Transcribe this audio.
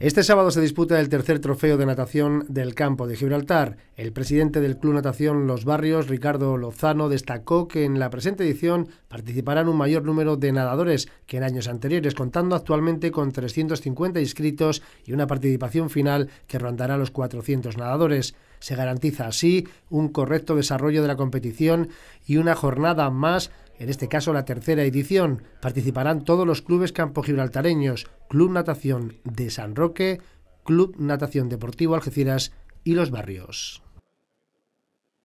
Este sábado se disputa el tercer trofeo de natación del campo de Gibraltar. El presidente del Club Natación Los Barrios, Ricardo Lozano, destacó que en la presente edición participarán un mayor número de nadadores que en años anteriores, contando actualmente con 350 inscritos y una participación final que rondará los 400 nadadores. Se garantiza así un correcto desarrollo de la competición y una jornada más en este caso la tercera edición. Participarán todos los clubes campo gibraltareños, Club Natación de San Roque, Club Natación Deportivo Algeciras y Los Barrios.